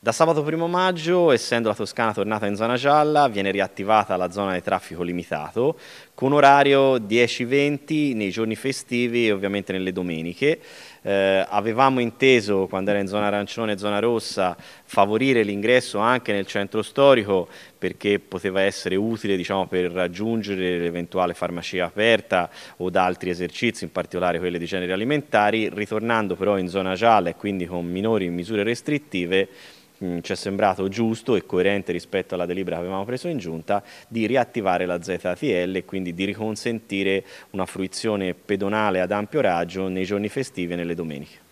Da sabato 1 maggio, essendo la Toscana tornata in zona gialla, viene riattivata la zona di traffico limitato con orario 10-20 nei giorni festivi e ovviamente nelle domeniche. Eh, avevamo inteso, quando era in zona arancione e zona rossa, favorire l'ingresso anche nel centro storico perché poteva essere utile diciamo, per raggiungere l'eventuale farmacia aperta o da altri esercizi, in particolare quelli di generi alimentari, ritornando però in zona gialla e quindi con minori misure restrittive Mm, ci è sembrato giusto e coerente rispetto alla delibera che avevamo preso in giunta di riattivare la ZTL e quindi di riconsentire una fruizione pedonale ad ampio raggio nei giorni festivi e nelle domeniche.